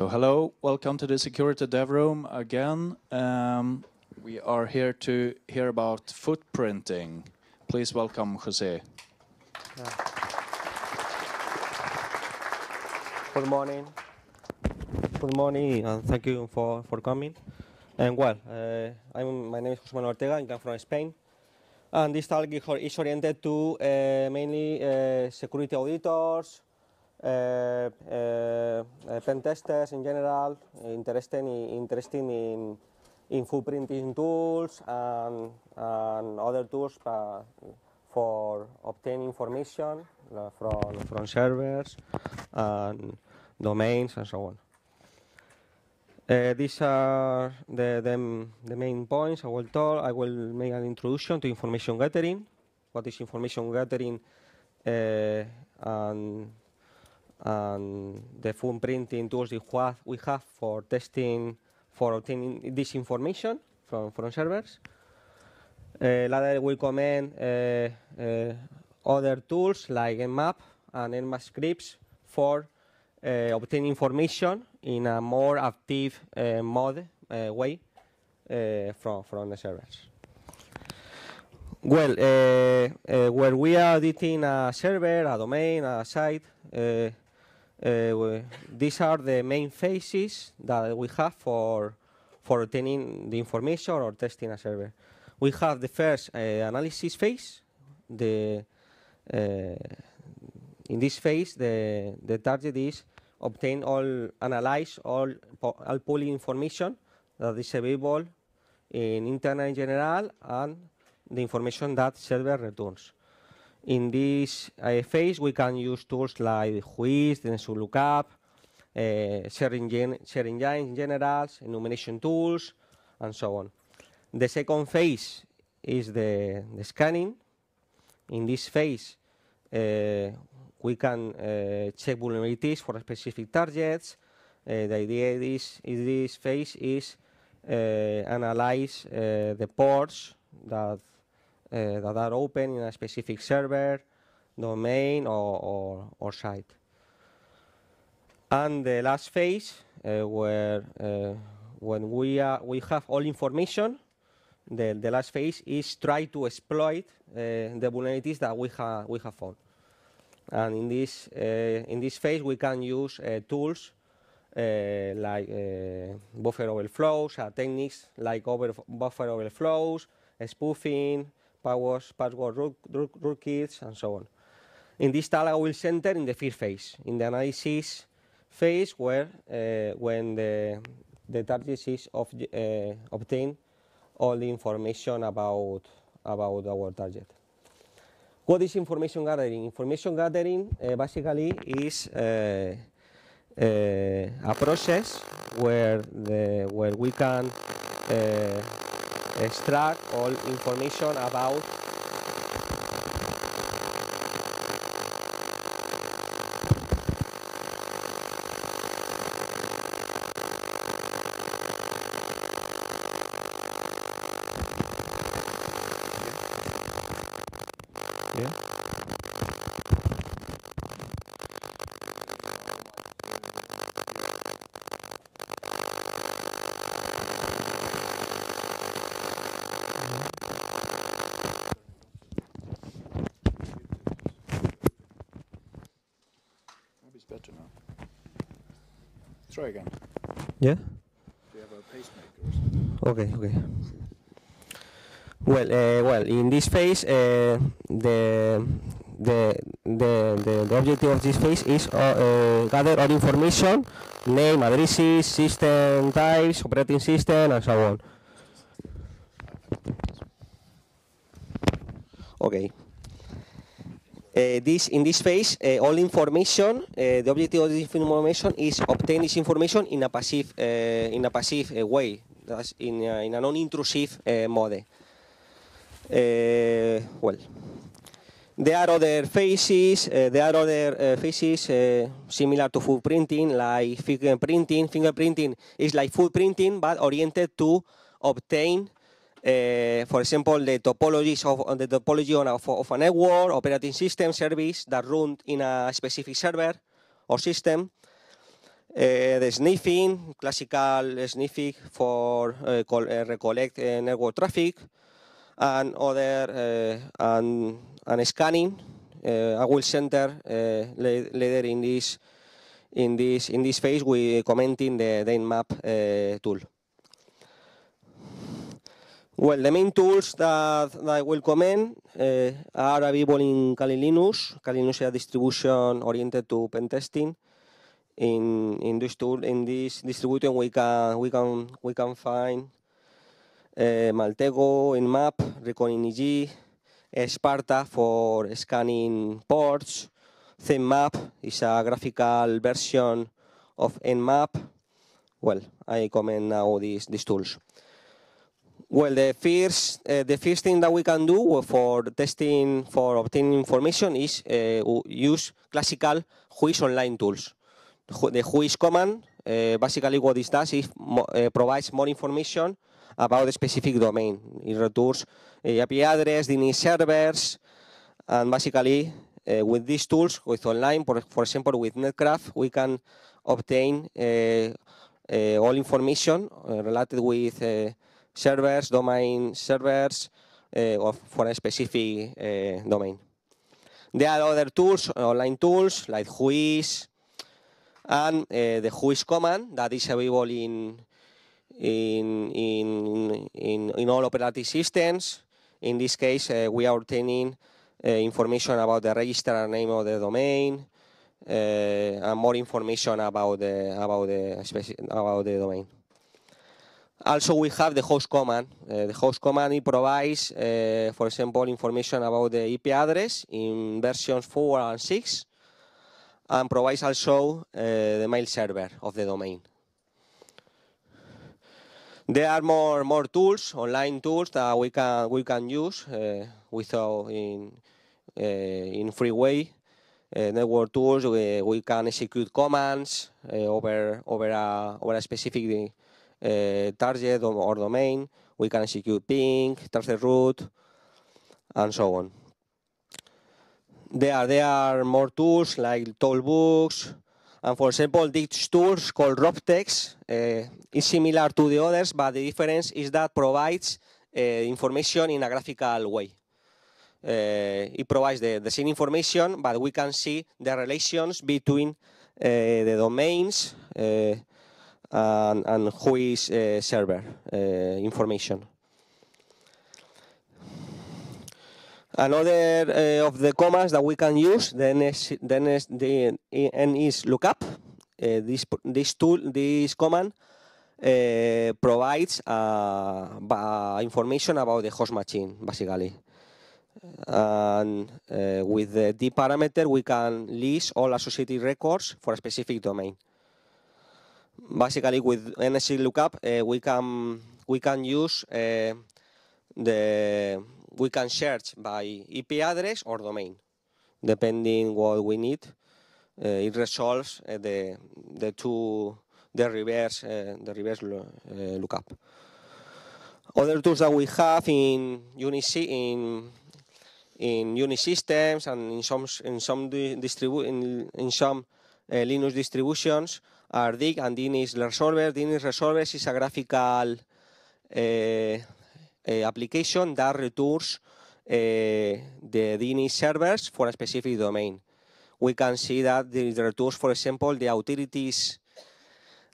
So hello, welcome to the Security Dev Room again. Um, we are here to hear about footprinting. Please welcome Jose. Yeah. Good morning. Good morning, and thank you for, for coming. And well, uh, I'm, my name is Jose Manuel Ortega, I'm from Spain. And this talk is oriented to uh, mainly uh, security auditors, eh, eh, testes in general, interesting, interesting in, in footprinting tools and, and other tools per, for obtaining information from, from servers and domains and so on. Uh, these are the, the, the, main points I will talk. I will make an introduction to information gathering, what is information gathering uh, and and um, the printing tools we have for testing, for obtaining this information from, from servers. Uh, later we comment uh, uh, other tools like Nmap and Nmap scripts for uh, obtaining information in a more active mode way from, from the servers. Well, uh, uh, where we are editing a server, a domain, a site, uh, uh, these are the main phases that we have for for obtaining the information or testing a server. We have the first uh, analysis phase. The uh, in this phase, the the target is obtain all, analyze all, all poly information that is available in internet in general and the information that server returns. In this uh, phase, we can use tools like Whois, Densu Lookup, uh, sharing, gen sharing generals, enumeration tools, and so on. The second phase is the, the scanning. In this phase, uh, we can uh, check vulnerabilities for specific targets. Uh, the idea is, in this phase is uh, analyze uh, the ports that Eh, that are open in a specific server, domain, or, or, or site. And the last phase, eh, where eh, when we, are, we have all information, the, the last phase is try to exploit the vulnerabilities that we, ha we have found. And in this, in this phase, we can use tools uh, like uh, buffer overflows, uh, techniques like over buffer overflows, spoofing, passwords, password rootkits, and so on. In this talk, I will center in the first phase, in the analysis phase, where uh, when the, the target is uh, obtained all the information about, about our target. What is information gathering? Information gathering uh, basically is uh, uh, a process where the, where we can uh, extract all information about Okay, okay. Well, uh, well, in this phase, uh, the, the, the, the objective of this phase is uh, uh, gather all information, name, addresses, system types, operating system, and so on. Okay. Eh, this in this phase, all information, the objective of this information is obtain this information in a passive in a passive way in, a, uh, in a non-intrusive uh, mode. Uh, well, there are other phases. Uh, there are other phases similar to footprinting, like fingerprinting. Fingerprinting is like footprinting, but oriented to obtain uh, for example, the topologies of the topology on a, of a network, operating system, service that run in a specific server or system. the eh, sniffing, classical sniffing for eh, eh, recollect network traffic, and other and, and scanning. I will center later in this in this in this phase we commenting the, the map tool. Well, the main tools that, that I will comment uh, are available in Kali Linux. Kali Linux is a distribution oriented to pentesting. testing. in in this tool in this distribution we can we can we can find uh, Maltego in map, Recon Sparta for scanning ports, Map is a graphical version of Nmap. Well, I comment now these these tools. Well, the first eh, the first thing that we can do for testing for obtaining information is eh, use classical Whois online tools the whois command eh, basically what this does is uh, provides more information about the specific domain. It returns uh, eh, IP address, DNS servers, and basically with these tools, with online, for, for, example, with Netcraft, we can obtain all information related with servers, domain servers, of, for a specific domain. There are other tools, online tools, like Whois, And uh, the who is command that is available in in in in, in all operating systems. In this case, uh, we are obtaining uh, information about the registrar name of the domain and more information about the about the about the domain. Also, we have the host command. the host command it provides, for example, information about the IP address in versions 4 and 6 and provides also uh, the mail server of the domain. There are more more tools, online tools that we can we can use uh, without in uh, in free way. Uh, network tools we, we can execute commands uh, over over a over a specific uh, target or, or, domain. We can execute ping, traceroute, and so on. There, there are more tools like toll and for example, these tools called RobTex uh, eh, is similar to the others, but the difference is that provides uh, information in a graphical way. Uh, it provides the, the, same information, but we can see the relations between the domains and, and, who is server information. Another uh, of the commands that we can use, the NS, the NS, the NS lookup. Uh, this this tool, this command uh, provides uh, information about the host machine, basically. And uh, with the D parameter, we can list all associated records for a specific domain. Basically, with NSC lookup, uh, we can we can use the we can search by IP address or domain. Depending what we need, uh, it resolves uh, the the two the reverse uh, the reverse uh, lookup. Other tools that we have in Unix, in in systems and in some in some di in, in some uh, Linux distributions are DIG and DINIS resolver. DINIS resolver is a graphical uh, Eh, application that returns the eh, DNS servers for a specific domain. We can see that the returns, for example, the authorities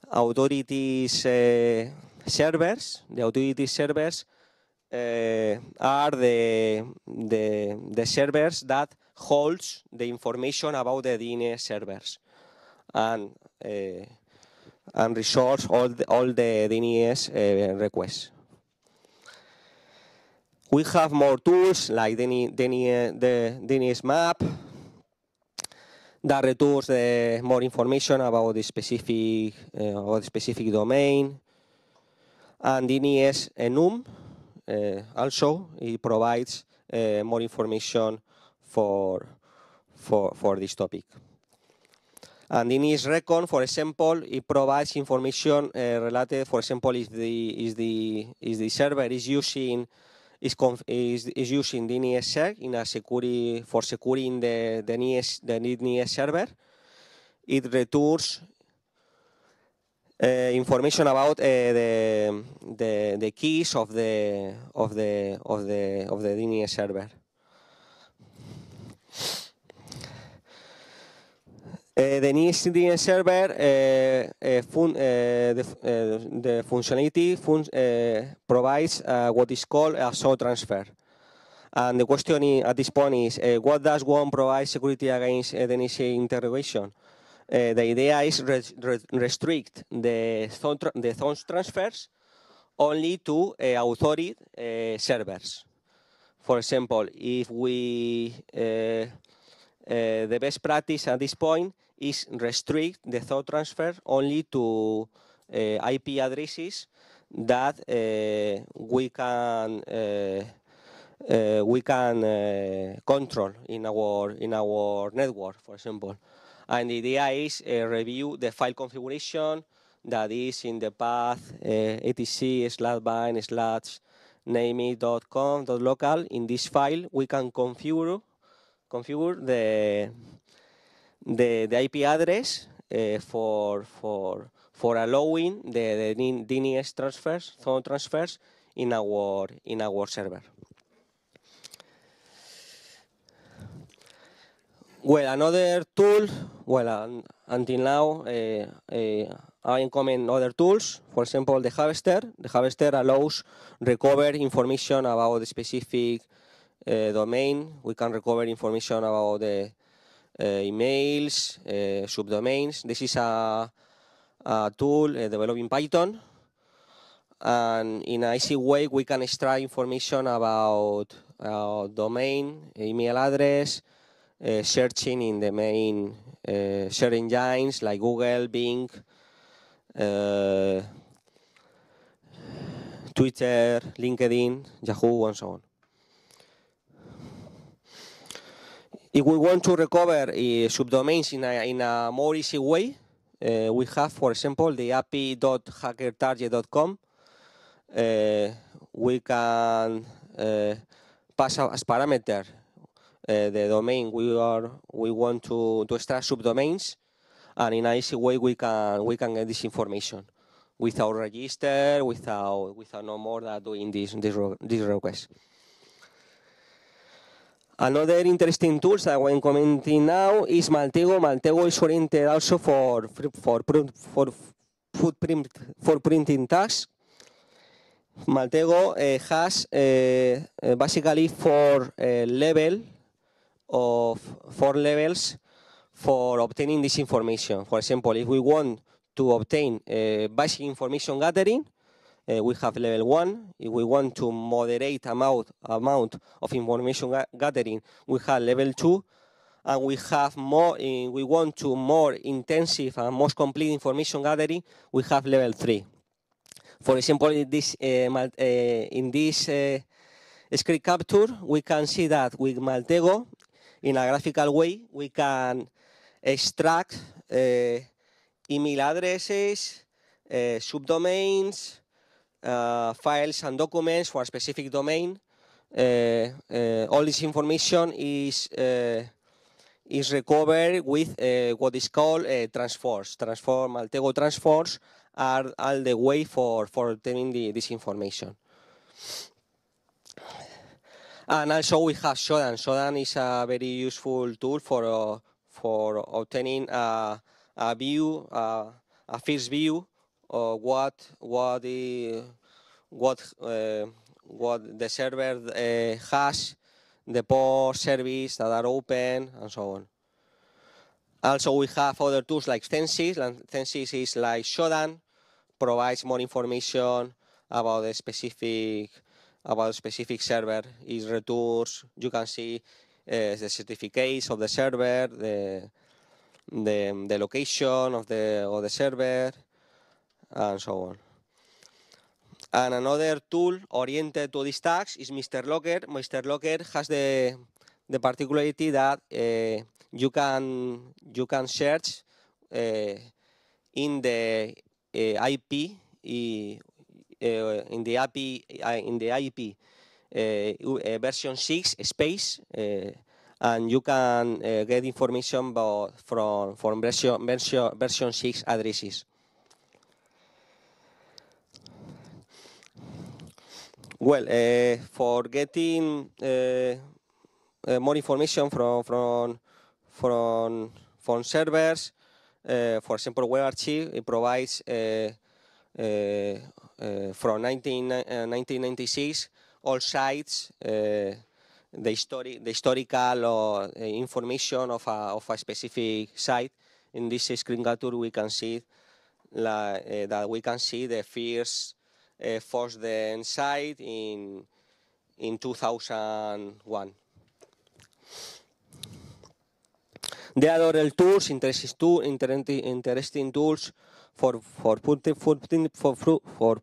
authorities eh, servers. The authority servers uh, are the, the, the servers that holds the information about the DNA servers and uh, and resource all the, all the DNS uh, requests. We have more tools like Denny, Denny, uh, the Denny's map that returns uh, more information about the specific uh, about the specific domain. And DNS enum uh, also it provides uh, more information for for for this topic. And DNS recon, for example, it provides information uh, related, for example, if the if the if the server is using is, is, is using DNS the NESSEC in a security for securing the the NES the NES server. It returns uh, information about uh, the, the the keys of the of the of the of the DNS server. Eh, the new CDN server eh, eh, fun the, the, functionality fun provides what is called a SOAP transfer. And the question at this point is, what does one provide security against uh, the NEC interrogation? Uh, the idea is re re restrict the thon the transfers only to uh, uh, servers. For example, if we the best practice at this point is restrict the thought transfer only to eh, IP addresses that eh, we can eh, we can control in our in our network, for example. And the idea is review the file configuration that is in the path etc slash bind slash local. In this file, we can configure configure the the, IP address eh, for, for, for allowing the, DNS transfers, zone transfers in our, in server. Well, another tool, well, until now, eh, eh, I recommend other tools, for example, the harvester. The harvester allows recover information about the specific domain. We can recover information about the, Eh, emails, eh, subdomains. This is a, a tool eh, developed in Python. And in an easy way, we can extract information about domain, email address, uh, searching in the main uh, search engines like Google, Bing, uh, Twitter, LinkedIn, Yahoo, and so on. If we want to recover uh, subdomains in a, in a more easy way, uh, we have, for example, the api.hackertarget.com. Uh, we can uh, pass as parameter uh, the domain we are we want to, to extract subdomains, and in a easy way we can we can get this information without register, without without no more than doing this this, this request. Another interesting tool that uh, I'm commenting now is Maltego. Maltego is oriented also for for for for printing tasks. Maltego uh, has uh, basically four level of four levels for obtaining this information. For example, if we want to obtain basic information gathering, Uh, we have level one. If we want to moderate amount, amount of information gathering, we have level two. And we have more, uh, we want to more intensive and most complete information gathering, we have level three. For example, in this, uh, uh in this uh, screen capture, we can see that with Maltego, in a graphical way, we can extract uh, email addresses, subdomains, uh, files and documents for a specific domain. Uh, uh, all this information is is recovered with what is called transfers. Transform, Altego transforms are all the way for, for obtaining the, this information. And also we have Shodan. Shodan is a very useful tool for uh, for obtaining a, a view, uh, a first view or what what the what uh, what the server uh, has, the port service that are open, and so on. Also, we have other tools like Census. Census is like Shodan, provides more information about the specific about specific server. It returns. You can see uh, the certificates of the server, the the, the location of the of the server, and so on. And another tool oriented to these tags is Mr. Locker. Mr. Locker has the, particularity that eh, you can you can search eh, in the uh, eh, IP in the IP in the IP version 6 space, and you can get information from from version version version addresses. Well, uh, for getting uh, uh, more information from from from from servers, uh, for example, WebArchive it provides uh, from 19, 1996 all sites the histori the historical or information of a of a specific site. In this screen capture, we can see la, that we can see the first uh, forced the inside in in 2001. There are other tools, interesting, tool, interesting tools for for footprint, footprint for for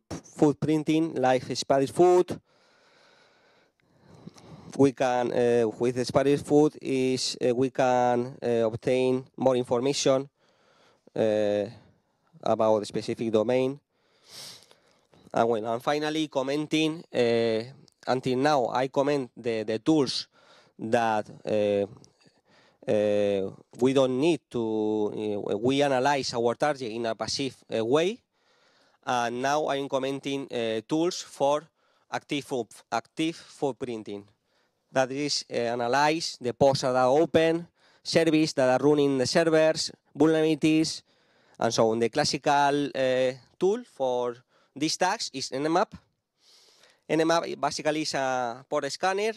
printing. like Spanish food. We can uh, with Spanish food is uh, we can uh, obtain more information uh, about a specific domain. And ah, finally commenting, eh, until now I comment the, the tools that uh, we don't need to, uh, we analyze our target in a passive uh, way. And now I'm commenting tools for active, active footprinting. That is analyze the posts that are open, service that are running the servers, vulnerabilities, and so on. The classical tool for These tags is nmap. Nmap basically is a port scanner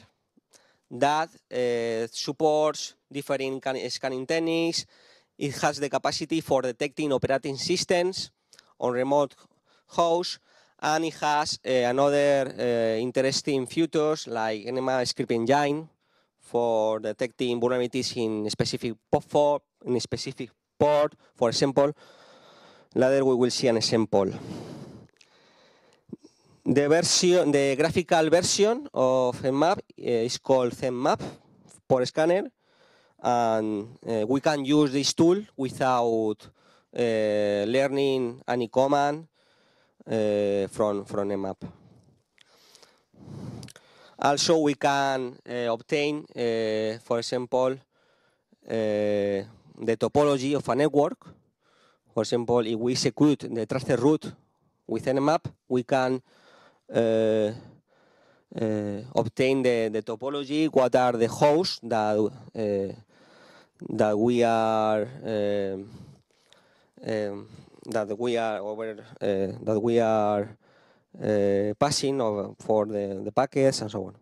that uh, supports different scanning techniques. It has the capacity for detecting operating systems on remote hosts, and it has uh, another uh, interesting features like NMA script engine for detecting vulnerabilities in specific port, in specific port, for example. Later we will see an example. The version, the graphical version of Nmap eh, is called Nmap for scanner, and uh, we can use this tool without uh, learning any command uh, from from Nmap. Also, we can obtain, for example, the topology of a network. For example, if we execute the trusted route with Nmap, we can Eh, eh, obtain the, the topology, what are the hosts that eh, that we are um, um, that we are over that we are passing over for the, the packets and so on.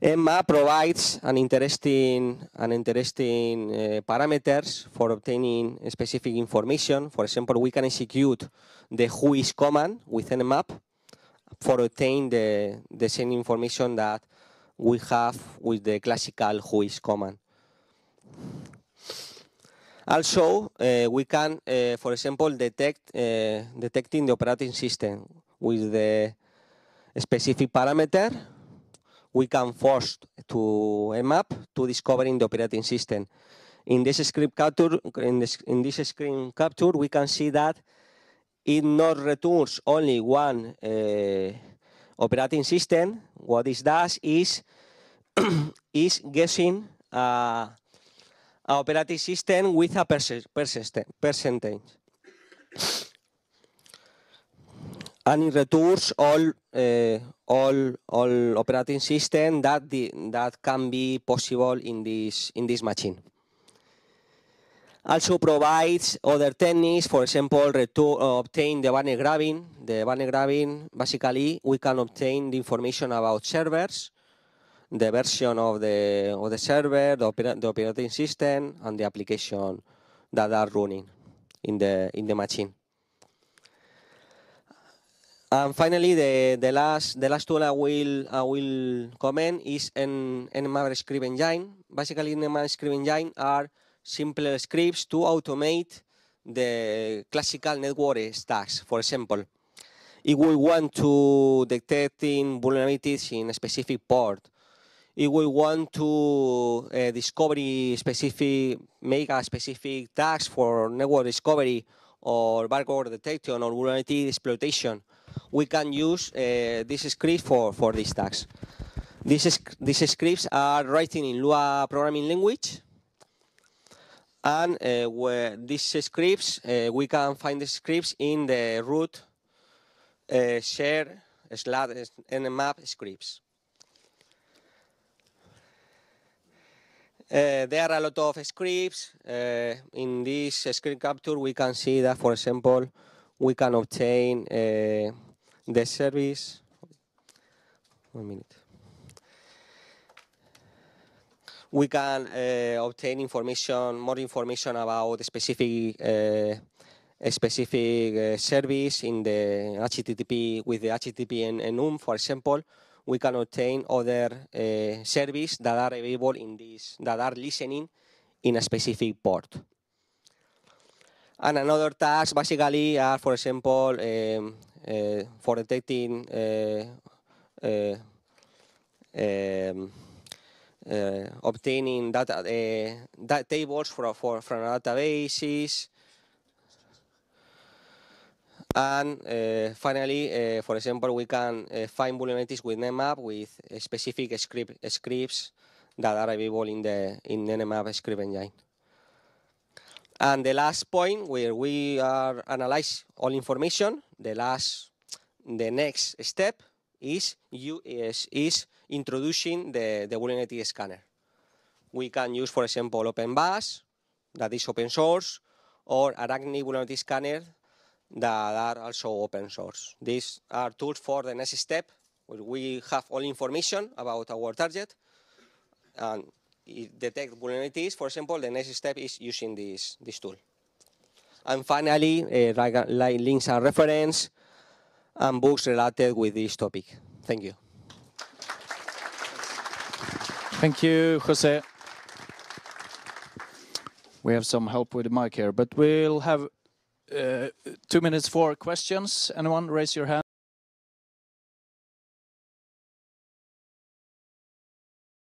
EMMA provides an interesting, an interesting uh, parameters for obtaining specific information. For example, we can execute the who is command within a map for obtain the, the same information that we have with the classical who is command. Also, uh, we can, uh, for example, detect detecting the operating system with the specific parameter we can force to a map to discovering the operating system. In this script capture, in this, in this screen capture, we can see that it not returns only one uh, operating system. What it does is is guessing a operating system with a percentage. And it returns all uh, all all operating system that the, that can be possible in this in this machine. Also provides other techniques, for example, to obtain the banner grabbing. The banner grabbing, basically, we can obtain the information about servers, the version of the of the server, the, opera the operating system, and the application that are running in the in the machine. And um, finally, the, the last the last tool I will I will comment is an Nmap Script Engine. Basically, Nmap Script Engine are simple scripts to automate the classical network stacks. For example, it will want to detecting vulnerabilities in a specific port. It will want to uh, discovery specific, make a specific task for network discovery or barcode detection or vulnerability exploitation we can use uh, this script for, for these tags. These, these scripts are written in Lua programming language. And uh, where these scripts, uh, we can find the scripts in the root uh, share slash nmap scripts. Uh, there are a lot of scripts. Uh, in this screen capture, we can see that, for example, we can obtain uh, the service. One minute. We can uh, obtain information, more information about specific a uh, specific uh, service in the HTTP with the HTTP and, and for example, we can obtain other uh, services that are available in this that are listening in a specific port and another task basically are, for example, um, uh, for detecting uh, uh um, uh, obtaining data that uh, tables for, for, from databases, and uh, finally, uh, for example, we can uh, find vulnerabilities with Nmap with specific script, scripts that are available in the in Nmap script engine. And the last point where we are analyze all information, the last, the next step is you is, is introducing the, the vulnerability scanner. We can use, for example, OpenBAS, that is open source, or Arachne vulnerability scanner that are also open source. These are tools for the next step where we have all information about our target and detect vulnerabilities. For example, the next step is using this, this tool. And finally, eh, uh, links and reference and books related with this topic. Thank you. Thank you, Jose. We have some help with the mic here, but we'll have uh, two minutes for questions. Anyone raise your hand?